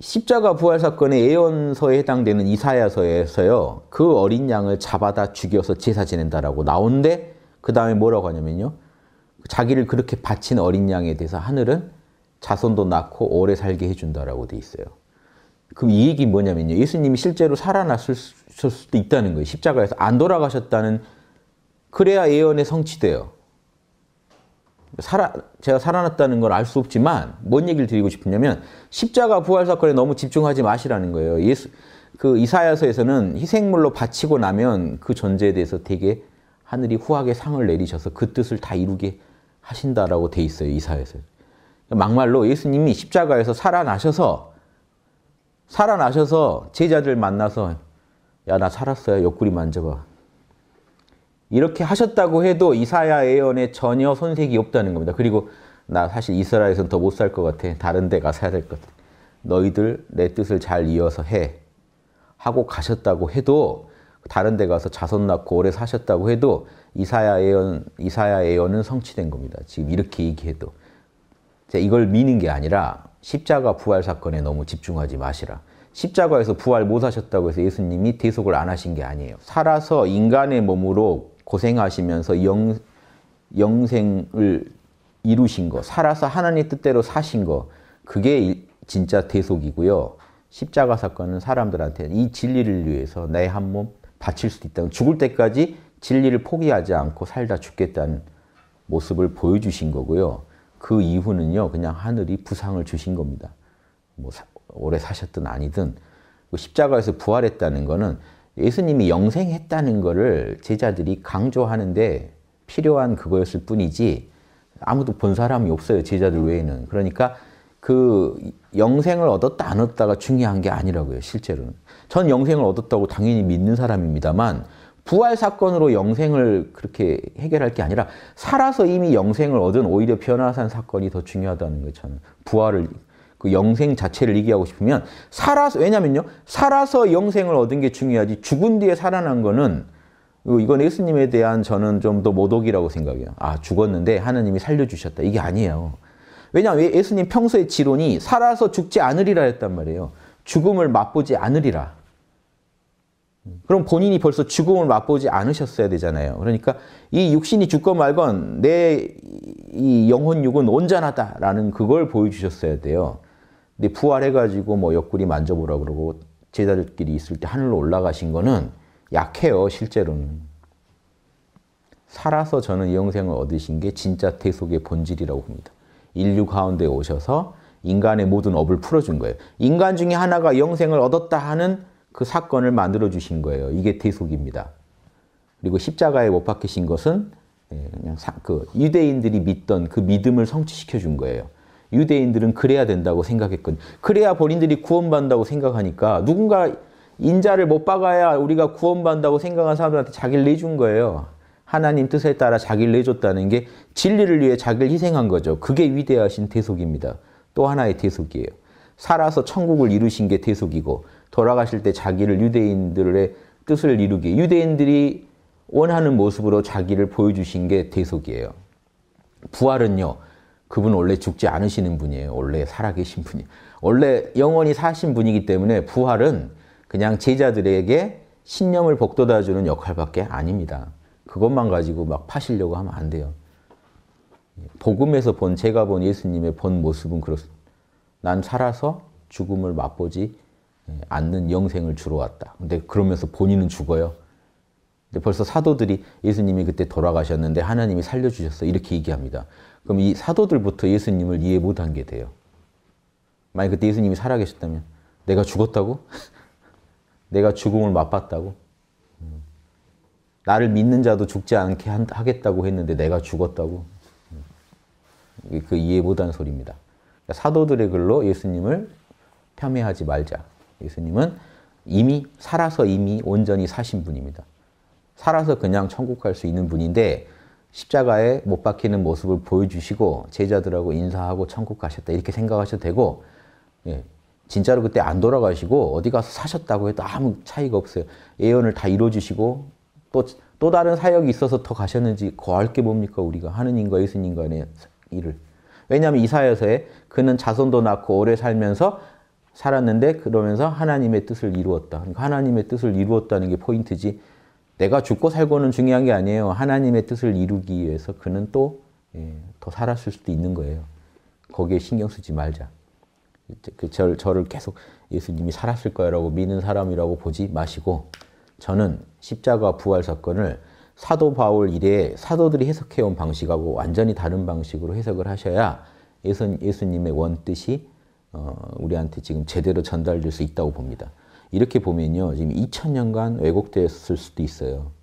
십자가 부활 사건의 예언서에 해당되는 이사야서에서요. 그 어린 양을 잡아다 죽여서 제사 지낸다라고 나오는데그 다음에 뭐라고 하냐면요. 자기를 그렇게 바친 어린 양에 대해서 하늘은 자손도 낳고 오래 살게 해준다라고 돼 있어요. 그럼 이 얘기 뭐냐면요. 예수님이 실제로 살아났을 수도 있다는 거예요. 십자가에서 안 돌아가셨다는 그래야 예언에 성취돼요. 살아, 제가 살아났다는 걸 알 수 없지만 뭔 얘기를 드리고 싶으냐면 십자가 부활 사건에 너무 집중하지 마시라는 거예요. 예수 그 이사야서에서는 희생물로 바치고 나면 그 존재에 대해서 되게 하늘이 후하게 상을 내리셔서 그 뜻을 다 이루게 하신다라고 돼 있어요. 이사야서. 막말로 예수님이 십자가에서 살아나셔서 살아나셔서 제자들 만나서 야 나 살았어요. 옆구리 만져봐. 이렇게 하셨다고 해도 이사야 예언에 전혀 손색이 없다는 겁니다. 그리고 나 사실 이스라엘에선 더 못 살 것 같아. 다른 데 가서 해야 될 것 같아. 너희들 내 뜻을 잘 이어서 해. 하고 가셨다고 해도 다른 데 가서 자손 낳고 오래 사셨다고 해도 이사야 예언, 이사야 예언은 성취된 겁니다. 지금 이렇게 얘기해도. 이걸 미는 게 아니라 십자가 부활 사건에 너무 집중하지 마시라. 십자가에서 부활 못 하셨다고 해서 예수님이 대속을 안 하신 게 아니에요. 살아서 인간의 몸으로 고생하시면서 영, 영생을 이루신 거, 살아서 하나님 뜻대로 사신 거, 그게 진짜 대속이고요. 십자가 사건은 사람들한테 이 진리를 위해서 내 한 몸 바칠 수도 있다. 죽을 때까지 진리를 포기하지 않고 살다 죽겠다는 모습을 보여주신 거고요. 그 이후는요, 그냥 하늘이 부상을 주신 겁니다. 뭐 오래 사셨든 아니든 그 십자가에서 부활했다는 거는 예수님이 영생했다는 것을 제자들이 강조하는데 필요한 그거였을 뿐이지 아무도 본 사람이 없어요. 제자들 외에는. 그러니까 그 영생을 얻었다 안 얻었다가 중요한 게 아니라고요. 실제로는. 전 영생을 얻었다고 당연히 믿는 사람입니다만 부활 사건으로 영생을 그렇게 해결할 게 아니라 살아서 이미 영생을 얻은 오히려 변화산 사건이 더 중요하다는 거죠. 부활을 그 영생 자체를 얘기하고 싶으면 살아서 왜냐면요 살아서 영생을 얻은 게 중요하지 죽은 뒤에 살아난 거는 어, 이건 예수님에 대한 저는 좀 더 모독이라고 생각해요. 아 죽었는데 하나님이 살려주셨다 이게 아니에요. 왜냐하면 예수님 평소의 지론이 살아서 죽지 않으리라 했단 말이에요. 죽음을 맛보지 않으리라. 그럼 본인이 벌써 죽음을 맛보지 않으셨어야 되잖아요. 그러니까 이 육신이 죽건 말건 내 이 영혼 육은 온전하다라는 그걸 보여주셨어야 돼요. 근데 부활해가지고 뭐 옆구리 만져보라 그러고 제자들끼리 있을 때 하늘로 올라가신 거는 약해요, 실제로는. 살아서 저는 영생을 얻으신 게 진짜 태속의 본질이라고 봅니다. 인류 가운데 오셔서 인간의 모든 업을 풀어준 거예요. 인간 중에 하나가 영생을 얻었다 하는 그 사건을 만들어 주신 거예요. 이게 태속입니다 그리고 십자가에 못 박히신 것은 예, 그냥 그 유대인들이 믿던 그 믿음을 성취시켜 준 거예요. 유대인들은 그래야 된다고 생각했거든. 그래야 본인들이 구원받는다고 생각하니까 누군가 인자를 못 박아야 우리가 구원받는다고 생각한 사람들한테 자기를 내준 거예요. 하나님 뜻에 따라 자기를 내줬다는 게 진리를 위해 자기를 희생한 거죠. 그게 위대하신 대속입니다. 또 하나의 대속이에요. 살아서 천국을 이루신 게 대속이고 돌아가실 때 자기를 유대인들의 뜻을 이루기 유대인들이 원하는 모습으로 자기를 보여주신 게 대속이에요. 부활은요. 그분 원래 죽지 않으시는 분이에요. 원래 살아계신 분이. 원래 영원히 사신 분이기 때문에 부활은 그냥 제자들에게 신념을 복돋아주는 역할밖에 아닙니다. 그것만 가지고 막 파시려고 하면 안 돼요. 복음에서 본 제가 본 예수님의 본 모습은 그렇습니다. 난 살아서 죽음을 맛보지 예, 않는 영생을 주러 왔다. 근데 그러면서 본인은 죽어요. 벌써 사도들이 예수님이 그때 돌아가셨는데 하나님이 살려주셨어. 이렇게 얘기합니다. 그럼 이 사도들부터 예수님을 이해 못 한 게 돼요. 만약 그때 예수님이 살아계셨다면 내가 죽었다고? 내가 죽음을 맛봤다고? 음. 나를 믿는 자도 죽지 않게 하겠다고 했는데 내가 죽었다고? 음. 그 이해 못 한 소리입니다. 그러니까 사도들의 글로 예수님을 폄훼하지 말자. 예수님은 이미 살아서 이미 온전히 사신 분입니다. 살아서 그냥 천국 갈 수 있는 분인데 십자가에 못 박히는 모습을 보여주시고 제자들하고 인사하고 천국 가셨다 이렇게 생각하셔도 되고 예, 진짜로 그때 안 돌아가시고 어디 가서 사셨다고 해도 아무 차이가 없어요. 예언을 다 이뤄주시고 또, 또 다른 사역이 있어서 더 가셨는지 거할 게 뭡니까 우리가 하느님과 예수님 간의 일을. 왜냐하면 이사여서에 그는 자손도 낳고 오래 살면서 살았는데 그러면서 하나님의 뜻을 이루었다. 그러니까 하나님의 뜻을 이루었다는 게 포인트지 내가 죽고 살고는 중요한 게 아니에요. 하나님의 뜻을 이루기 위해서 그는 또더 예, 살았을 수도 있는 거예요. 거기에 신경 쓰지 말자. 그 절, 저를 계속 예수님이 살았을 거라고 믿는 사람이라고 보지 마시고 저는 십자가 부활 사건을 사도 바울 이래 사도들이 해석해온 방식하고 완전히 다른 방식으로 해석을 하셔야 예수, 예수님의 원뜻이 어, 우리한테 지금 제대로 전달될 수 있다고 봅니다. 이렇게 보면요. 지금 2000년간 왜곡되었을 수도 있어요.